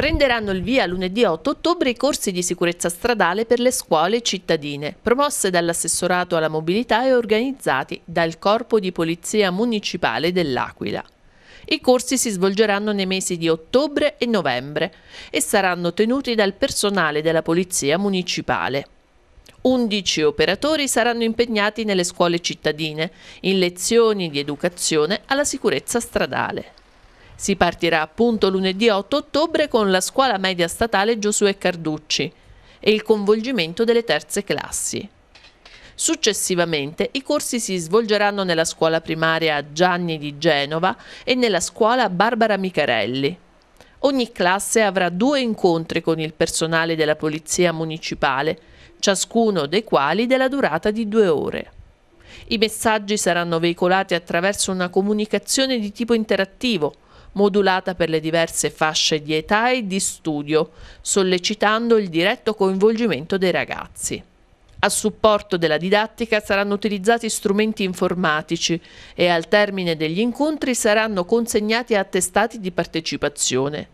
Prenderanno il via lunedì 8 ottobre i corsi di sicurezza stradale per le scuole cittadine, promosse dall'assessorato alla mobilità e organizzati dal Corpo di Polizia Municipale dell'Aquila. I corsi si svolgeranno nei mesi di ottobre e novembre e saranno tenuti dal personale della Polizia Municipale. 11 operatori saranno impegnati nelle scuole cittadine in lezioni di educazione alla sicurezza stradale. Si partirà appunto lunedì 8 ottobre con la scuola media statale Giosuè Carducci e il coinvolgimento delle terze classi. Successivamente i corsi si svolgeranno nella scuola primaria Gianni di Genova e nella scuola Barbara Micarelli. Ogni classe avrà due incontri con il personale della Polizia Municipale, ciascuno dei quali della durata di due ore. I messaggi saranno veicolati attraverso una comunicazione di tipo interattivo, modulata per le diverse fasce di età e di studio, sollecitando il diretto coinvolgimento dei ragazzi. A supporto della didattica saranno utilizzati strumenti informatici e al termine degli incontri saranno consegnati attestati di partecipazione.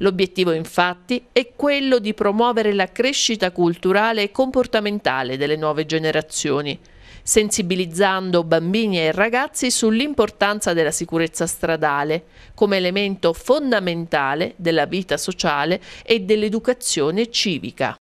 L'obiettivo infatti è quello di promuovere la crescita culturale e comportamentale delle nuove generazioni, sensibilizzando bambini e ragazzi sull'importanza della sicurezza stradale come elemento fondamentale della vita sociale e dell'educazione civica.